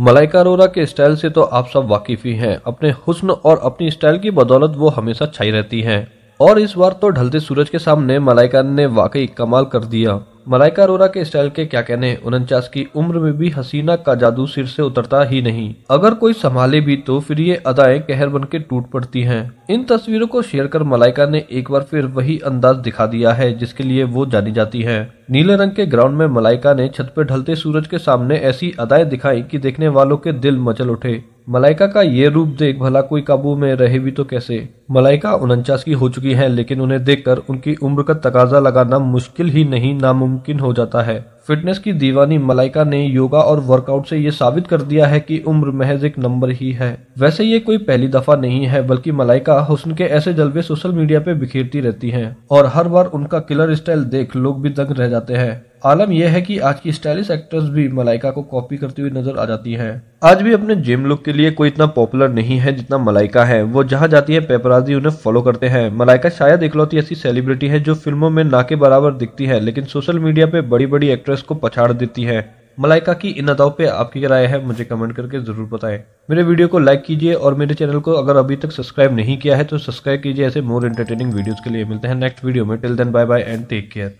मलाइका अरोरा के स्टाइल से तो आप सब वाकिफ ही हैं अपने हुस्न और अपनी स्टाइल की बदौलत वो हमेशा छाई रहती हैं और इस बार तो ढलते सूरज के सामने मलाइका ने वाकई कमाल कर दिया मलाइका अरोरा के स्टाइल के क्या कहने उनचास की उम्र में भी हसीना का जादू सिर से उतरता ही नहीं अगर कोई संभाले भी तो फिर ये अदाएं कहर बन के टूट पड़ती हैं इन तस्वीरों को शेयर कर मलाइका ने एक बार फिर वही अंदाज दिखा दिया है जिसके लिए वो जानी जाती है नीले रंग के ग्राउंड में मलाइका ने छत पर ढलते सूरज के सामने ऐसी अदाएं दिखाई कि देखने वालों के दिल मचल उठे मलाइका का ये रूप देख भला कोई काबू में रहे भी तो कैसे मलाइका उनचास की हो चुकी हैं लेकिन उन्हें देखकर उनकी उम्र का तकाजा लगाना मुश्किल ही नहीं नामुमकिन हो जाता है फिटनेस की दीवानी मलाइका ने योगा और वर्कआउट से ये साबित कर दिया है कि उम्र महज एक नंबर ही है वैसे ये कोई पहली दफा नहीं है बल्कि मलाइका हुसन के ऐसे जलवे सोशल मीडिया पे बिखेरती रहती हैं और हर बार उनका किलर स्टाइल देख लोग भी दंग रह जाते हैं आलम यह है कि आज की स्टाइलिश एक्ट्रेस भी मलाइका को कॉपी करती हुई नजर आ जाती है आज भी अपने जिम लुक के लिए कोई इतना पॉपुलर नहीं है जितना मलाइका है वो जहाँ जाती है पेपराजी उन्हें फॉलो करते हैं मलाइका शायद इकलौती ऐसी सेलिब्रिटी है जो फिल्मों में ना के बराबर दिखती है लेकिन सोशल मीडिया पे बड़ी बड़ी एक्ट्रेस को पछाड़ देती है मलाइका की इन अदाओं पे आपकी राय है मुझे कमेंट करके जरूर बताएं मेरे वीडियो को लाइक कीजिए और मेरे चैनल को अगर अभी तक सब्सक्राइब नहीं किया है तो सब्सक्राइब कीजिए ऐसे मोर एंटरटेनिंग वीडियोस के लिए मिलते हैं नेक्स्ट वीडियो में till then bye bye and take care